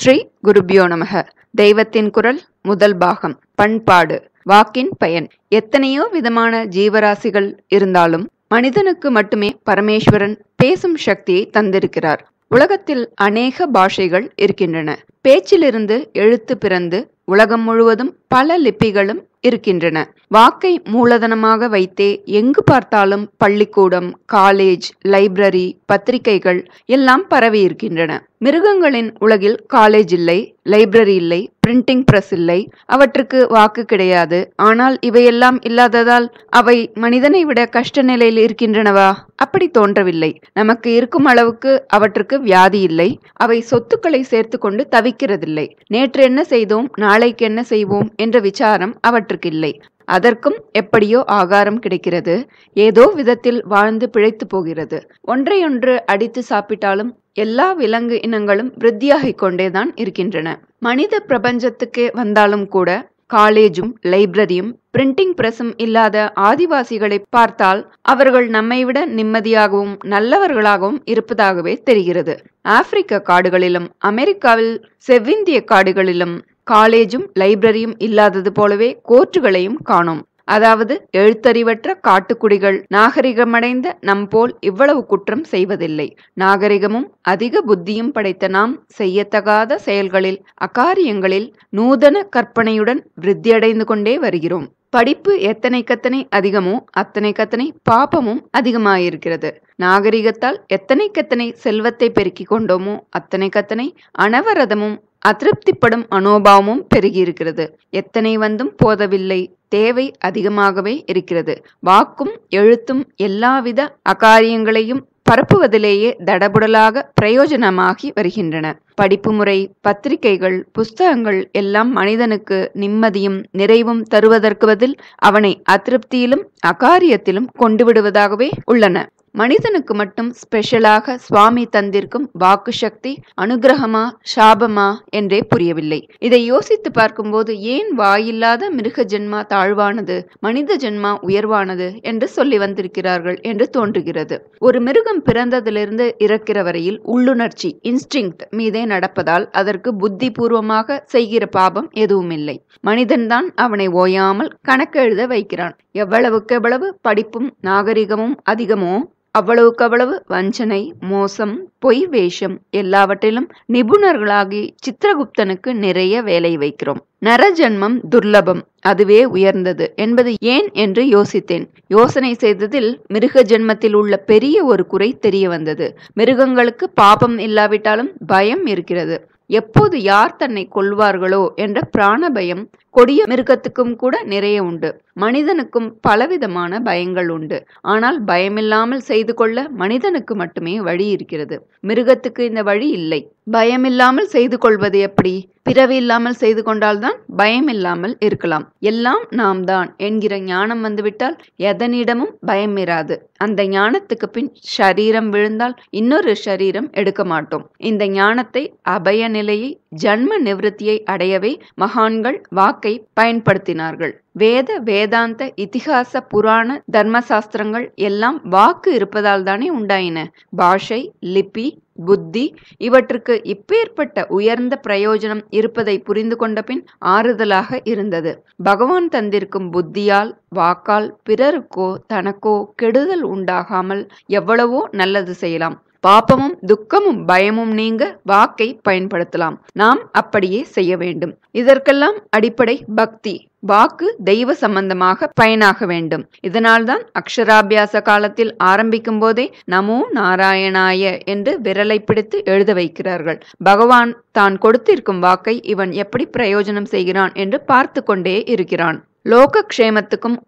ஸ்ரீ குருபியோ நமக தெய்வத்தின் குரல் முதல் பாகம் பண்பாடு வாக்கின் பயன் எத்தனையோ விதமான ஜீவராசிகள் இருந்தாலும் மனிதனுக்கு மட்டுமே பரமேஸ்வரன் பேசும் சக்தியை தந்திருக்கிறார் உலகத்தில் அநேக பாஷைகள் இருக்கின்றன பேச்சிலிருந்து எழுத்து பிறந்து உலகம் முழுவதும் பல லிப்பிகளும் இருக்கின்றன வாக்கை மூலதனமாக வைத்தே எங்கு பார்த்தாலும் பள்ளிக்கூடம் காலேஜ் லைப்ரரி பத்திரிகைகள் எல்லாம் பரவி இருக்கின்றன மிருகங்களின் உலகில் காலேஜ் இல்லை லைப்ரரி இல்லை பிரிண்டிங் பிரஸ் இல்லை அவற்றுக்கு வாக்கு கிடையாது ஆனால் இவையெல்லாம் இல்லாததால் அவை மனிதனை விட கஷ்ட நிலையில் இருக்கின்றனவா அப்படி தோன்றவில்லை நமக்கு இருக்கும் அளவுக்கு அவற்றுக்கு வியாதி இல்லை அவை சொத்துக்களை சேர்த்து கொண்டு தவிக்கிறதில்லை நேற்று என்ன செய்தோம் நாளைக்கு என்ன செய்வோம் என்ற விசாரம் அவற்றுக்கு இல்லை அதற்கும் எப்படியோ ஆகாரம் கிடைக்கிறது ஏதோ விதத்தில் வாழ்ந்து பிழைத்து போகிறது ஒன்றையொன்று அடித்து சாப்பிட்டாலும் எல்லா விலங்கு இனங்களும் விருத்தியாகிக் கொண்டேதான் இருக்கின்றன மனித பிரபஞ்சத்துக்கே வந்தாலும் கூட காலேஜும் லைப்ரரியும் பிரிண்டிங் பிரஸும் இல்லாத ஆதிவாசிகளை பார்த்தால் அவர்கள் நம்மை விட நிம்மதியாகவும் நல்லவர்களாகவும் இருப்பதாகவே தெரிகிறது ஆப்பிரிக்க காடுகளிலும் அமெரிக்காவில் செவ்விந்திய காடுகளிலும் காலேஜும் லைப்ரரியும் இல்லாதது போலவே கோர்ட்டுகளையும் காணோம் அதாவது எழுத்தறிவற்ற காட்டுக்குடிகள் நாகரிகமடைந்த நம் போல் இவ்வளவு குற்றம் செய்வதில்லை நாகரிகமும் அதிக புத்தியும் படைத்த நாம் செய்யத்தகாத செயல்களில் அகாரியங்களில் நூதன கற்பனையுடன் விருத்தியடைந்து கொண்டே வருகிறோம் படிப்பு எத்தனைக்கத்தனை அதிகமோ அத்தனைக்கத்தனை பாப்பமும் அதிகமாயிருக்கிறது நாகரிகத்தால் எத்தனைக்கத்தனை செல்வத்தை பெருக்கிக் கொண்டோமோ அத்தனைக்கத்தனை அனவரதமும் அதிருப்திப்படும் பெருகி பெருகியிருக்கிறது எத்தனை வந்தும் போதவில்லை தேவை அதிகமாகவே இருக்கிறது வாக்கும் எழுத்தும் எல்லாவித அகாரியங்களையும் பரப்புவதிலேயே தடபுடலாக பிரயோஜனமாகி வருகின்றன படிப்பு முறை பத்திரிகைகள் புஸ்தகங்கள் எல்லாம் மனிதனுக்கு நிம்மதியும் நிறைவும் தருவதற்கு அவனை அதிருப்தியிலும் அகாரியத்திலும் கொண்டுவிடுவதாகவே உள்ளன மனிதனுக்கு மட்டும் ஸ்பெஷலாக சுவாமி தந்திருக்கும் வாக்கு சக்தி அனுகிரகமா சாபமா என்றே புரியவில்லை இதை யோசித்து பார்க்கும்போது ஏன் வாயில்லாத மிருக ஜென்மா தாழ்வானது மனித ஜென்மா உயர்வானது என்று சொல்லி வந்திருக்கிறார்கள் என்று தோன்றுகிறது ஒரு மிருகம் பிறந்ததிலிருந்து இறக்கிற வரையில் உள்ளுணர்ச்சி இன்ஸ்டிங் மீதே நடப்பதால் அதற்கு புத்தி பூர்வமாக செய்கிற பாபம் எதுவும் இல்லை மனிதன்தான் அவனை ஓயாமல் கணக்கெழுத வைக்கிறான் எவ்வளவுக்கு எவ்வளவு படிப்பும் நாகரிகமும் அதிகமோ அவ்வளவுக்கவ்வளவு வஞ்சனை மோசம் பொய் வேஷம் எல்லாவற்றிலும் நிபுணர்களாகி சித்திரகுப்தனுக்கு நிறைய வேலை வைக்கிறோம் நரஜன்மம் துர்லபம் அதுவே உயர்ந்தது என்பது ஏன் என்று யோசித்தேன் யோசனை செய்ததில் மிருக ஜென்மத்தில் உள்ள பெரிய ஒரு குறை தெரிய வந்தது மிருகங்களுக்கு பாபம் இல்லாவிட்டாலும் பயம் இருக்கிறது எப்போது யார் தன்னை கொள்வார்களோ என்ற பிராணபயம் கொடிய மிருகத்துக்கும் கூட நிறைய உண்டு மனிதனுக்கும் பலவிதமான பயங்கள் உண்டு ஆனால் பயமில்லாமல் செய்து கொள்ள மனிதனுக்கு மட்டுமே வழி இருக்கிறது மிருகத்துக்கு இந்த வழி இல்லை பயம் இல்லாமல் செய்து கொள்வது எப்படி பிறவி இல்லாமல் செய்து கொண்டால்தான் பயம் இல்லாமல் இருக்கலாம் எல்லாம் நாம் தான் என்கிற ஞானம் வந்துவிட்டால் எதனிடமும் பயம் இராது அந்த ஞானத்துக்கு பின் ஷரீரம் விழுந்தால் இன்னொரு ஷரீரம் எடுக்க மாட்டோம் இந்த ஞானத்தை அபய நிலையை ஜன்ம நிவர்த்தியை அடையவே மகான்கள் வாக்கை பயன்படுத்தினார்கள் வேத வேதாந்த இதிகாச புராண தர்மசாஸ்திரங்கள் எல்லாம் வாக்கு இருப்பதால் தானே உண்டாயின பாஷை லிபி புத்தி இவற்றுக்கு இப்பேற்பட்ட உயர்ந்த பிரயோஜனம் இருப்பதை புரிந்து கொண்டபின் ஆறுதலாக இருந்தது பகவான் தந்திருக்கும் புத்தியால் வாக்கால் பிறருக்கோ தனக்கோ கெடுதல் உண்டாகாமல் எவ்வளவோ நல்லது செய்யலாம் பாப்பமும் துக்கமும் பயமும் நீங்க வாக்கை பயன்படுத்தலாம் நாம் அப்படியே செய்ய வேண்டும் இதற்கெல்லாம் அடிப்படை பக்தி வாக்கு தெய்வ சம்பந்தமாக பயனாக வேண்டும் இதனால்தான் அக்ஷராபியாச காலத்தில் ஆரம்பிக்கும் போதே நமோ நாராயணாய என்று விரலை பிடித்து எழுத வைக்கிறார்கள் பகவான் தான் கொடுத்திருக்கும் வாக்கை இவன் எப்படி பிரயோஜனம் செய்கிறான் என்று பார்த்து கொண்டே இருக்கிறான் லோகக்ஷேமத்துக்கும்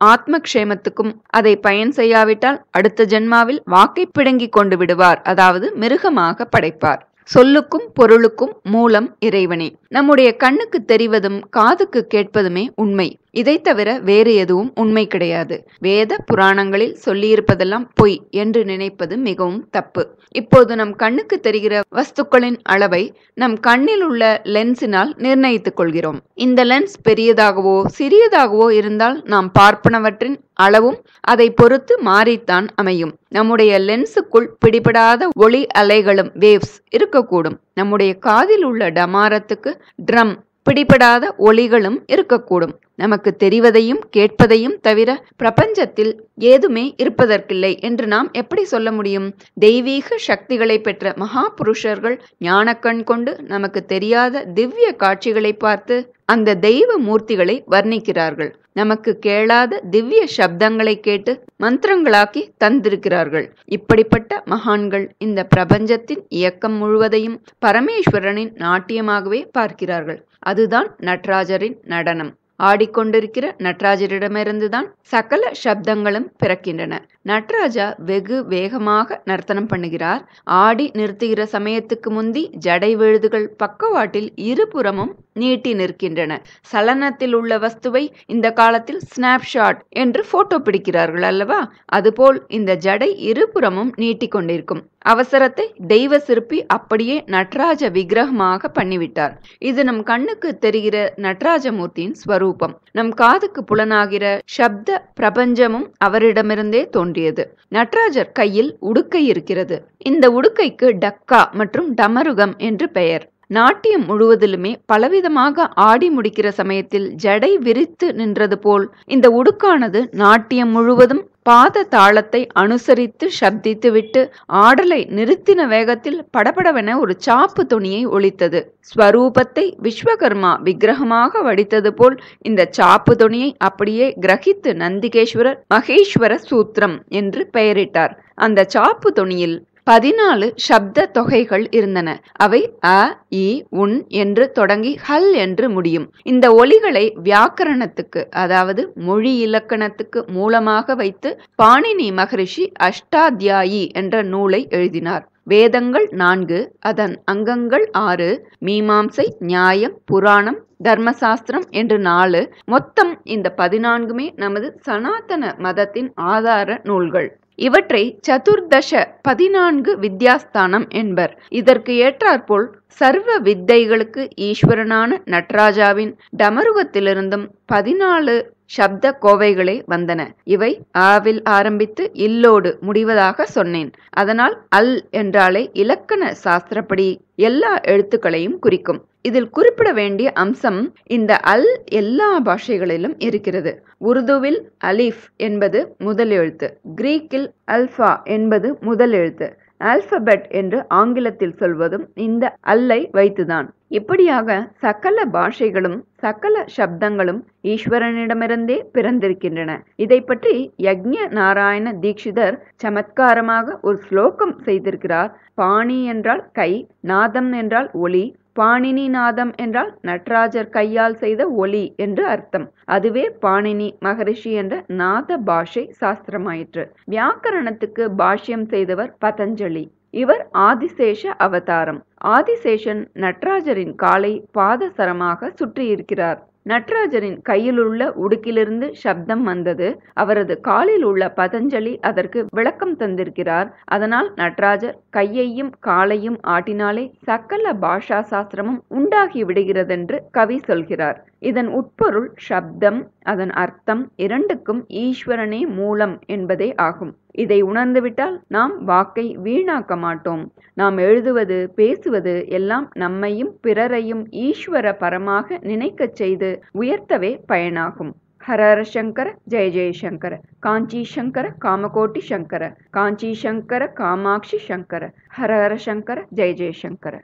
க்ஷேமத்துக்கும் அதை பயன் செய்யாவிட்டால் அடுத்த ஜென்மாவில் வாக்கை பிடுங்கி கொண்டு விடுவார் அதாவது மிருகமாக படைப்பார் சொல்லுக்கும் பொருளுக்கும் மூலம் இறைவனே நம்முடைய கண்ணுக்கு தெரிவதும் காதுக்கு கேட்பதுமே உண்மை இதை தவிர வேறு எதுவும் உண்மை கிடையாது வேத புராணங்களில் சொல்லியிருப்பதெல்லாம் பொய் என்று நினைப்பது மிகவும் தப்பு இப்போது நம் கண்ணுக்கு தெரிகிற வஸ்துக்களின் அளவை நம் கண்ணில் உள்ள லென்ஸினால் நிர்ணயித்துக் கொள்கிறோம் இந்த லென்ஸ் பெரியதாகவோ சிறியதாகவோ இருந்தால் நாம் பார்ப்பனவற்றின் அளவும் அதை பொறுத்து மாறித்தான் அமையும் நம்முடைய லென்ஸுக்குள் பிடிபடாத ஒளி அலைகளும் வேவ்ஸ் இருக்கக்கூடும் நம்முடைய காதில் உள்ள டமாரத்துக்கு ட்ரம் பிடிபடாத ஒளிகளும் இருக்கக்கூடும் நமக்கு தெரிவதையும் கேட்பதையும் தவிர பிரபஞ்சத்தில் ஏதுமே இருப்பதற்கில்லை என்று நாம் எப்படி சொல்ல முடியும் தெய்வீக சக்திகளை பெற்ற மகா புருஷர்கள் ஞானக்கண் கொண்டு நமக்கு தெரியாத திவ்ய காட்சிகளை பார்த்து அந்த தெய்வ மூர்த்திகளை வர்ணிக்கிறார்கள் நமக்கு கேளாத திவ்ய சப்தங்களை கேட்டு மந்திரங்களாக்கி தந்திருக்கிறார்கள் இப்படிப்பட்ட மகான்கள் இந்த பிரபஞ்சத்தின் இயக்கம் முழுவதையும் பரமேஸ்வரனின் நாட்டியமாகவே பார்க்கிறார்கள் அதுதான் நடராஜரின் நடனம் ஆடிக்கொண்டிருக்கிற நடராஜரிடமிருந்துதான் சகல சப்தங்களும் பிறக்கின்றன நட்ராஜா வெகு வேகமாக நர்த்தனம் பண்ணுகிறார் ஆடி நிறுத்துகிற சமயத்துக்கு முந்தி ஜடை விழுதுகள் பக்கவாட்டில் இருபுறமும் நீட்டி நிற்கின்றன சலனத்தில் உள்ள வஸ்துவை இந்த காலத்தில் ஸ்னாப்ஷாட் என்று போட்டோ பிடிக்கிறார்கள் அல்லவா அதுபோல் இந்த ஜடை இருபுறமும் நீட்டிக்கொண்டிருக்கும் அவசரத்தை தெய்வ சிற்பி அப்படியே நட்ராஜ விக்கிரகமாக பண்ணிவிட்டார் இது நம் கண்ணுக்கு தெரிகிற நட்ராஜ மூர்த்தியின் ஸ்வரூபம் நம் காதுக்கு புலனாகிற சப்த பிரபஞ்சமும் அவரிடமிருந்தே தோன்றும் தோன்றியது நட்ராஜர் கையில் உடுக்கை இருக்கிறது இந்த உடுக்கைக்கு டக்கா மற்றும் டமருகம் என்று பெயர் நாட்டியம் முழுவதிலுமே பலவிதமாக ஆடி முடிக்கிற சமயத்தில் ஜடை விரித்து நின்றது போல் இந்த உடுக்கானது நாட்டியம் முழுவதும் பாத தாளத்தை அனுசரித்து சப்தித்துவிட்டு ஆடலை நிறுத்தின வேகத்தில் படபடவென ஒரு சாப்பு துணியை ஒழித்தது ஸ்வரூபத்தை விஸ்வகர்மா விக்கிரகமாக வடித்தது போல் இந்த சாப்பு துணியை அப்படியே கிரகித்து நந்திகேஸ்வரர் மகேஸ்வர சூத்திரம் என்று பெயரிட்டார் அந்த சாப்பு துணியில் பதினாலு சப்த தொகைகள் இருந்தன அவை அ இ உன் என்று தொடங்கி ஹல் என்று முடியும் இந்த ஒலிகளை வியாக்கரணத்துக்கு அதாவது மொழி இலக்கணத்துக்கு மூலமாக வைத்து பாணினி மகரிஷி அஷ்டாத்யாயி என்ற நூலை எழுதினார் வேதங்கள் நான்கு அதன் அங்கங்கள் ஆறு மீமாம்சை நியாயம் புராணம் தர்மசாஸ்திரம் என்று நாலு மொத்தம் இந்த பதினான்குமே நமது சனாதன மதத்தின் ஆதார நூல்கள் இவற்றை சதுர்தச பதினான்கு வித்யாஸ்தானம் என்பர் இதற்கு ஏற்றாற்போல் சர்வ வித்தைகளுக்கு ஈஸ்வரனான நட்ராஜாவின் டமருகத்திலிருந்தும் பதினாலு சப்த கோவைகளே வந்தன இவை ஆவில் ஆரம்பித்து இல்லோடு முடிவதாக சொன்னேன் அதனால் அல் என்றாலே இலக்கண சாஸ்திரப்படி எல்லா எழுத்துக்களையும் குறிக்கும் இதில் குறிப்பிட வேண்டிய அம்சம் இந்த அல் எல்லா பாஷைகளிலும் இருக்கிறது உருதுவில் அலிஃப் என்பது முதல் எழுத்து கிரீக்கில் அல்ஃபா என்பது முதல் எழுத்து ஆல்பபெட் என்று ஆங்கிலத்தில் சொல்வதும் இந்த அல்லை வைத்துதான் இப்படியாக சகல பாஷைகளும் சகல சப்தங்களும் ஈஸ்வரனிடமிருந்தே பிறந்திருக்கின்றன இதை பற்றி யக்ஞ நாராயண தீட்சிதர் சமத்காரமாக ஒரு ஸ்லோகம் செய்திருக்கிறார் பாணி என்றால் கை நாதம் என்றால் ஒளி பாணினி நாதம் என்றால் நட்ராஜர் கையால் செய்த ஒலி என்று அர்த்தம் அதுவே பாணினி மகரிஷி என்ற நாத பாஷை சாஸ்திரமாயிற்று வியாக்கரணத்துக்கு பாஷ்யம் செய்தவர் பதஞ்சலி இவர் ஆதிசேஷ அவதாரம் ஆதிசேஷன் நட்ராஜரின் காலை பாதசரமாக சுற்றியிருக்கிறார் நட்ராஜரின் கையிலுள்ள உடுக்கிலிருந்து சப்தம் வந்தது அவரது காலில் உள்ள பதஞ்சலி அதற்கு விளக்கம் தந்திருக்கிறார் அதனால் நட்ராஜர் கையையும் காலையும் ஆட்டினாலே சக்கல பாஷா சாஸ்திரமும் உண்டாகி விடுகிறதென்று கவி சொல்கிறார் இதன் உட்பொருள் சப்தம் அதன் அர்த்தம் இரண்டுக்கும் ஈஸ்வரனே மூலம் என்பதே ஆகும் இதை உணர்ந்துவிட்டால் நாம் வாக்கை வீணாக்க மாட்டோம் நாம் எழுதுவது பேசுவது எல்லாம் நம்மையும் பிறரையும் ஈஸ்வர பரமாக நினைக்கச் செய்து உயர்த்தவே பயனாகும் ஹரஹர சங்கர ஜெய ஜெயசங்கர காஞ்சி சங்கர காமகோட்டி சங்கர காஞ்சி சங்கர காமாட்சி சங்கர ஹரஹர சங்கர ஜெய ஜெயசங்கர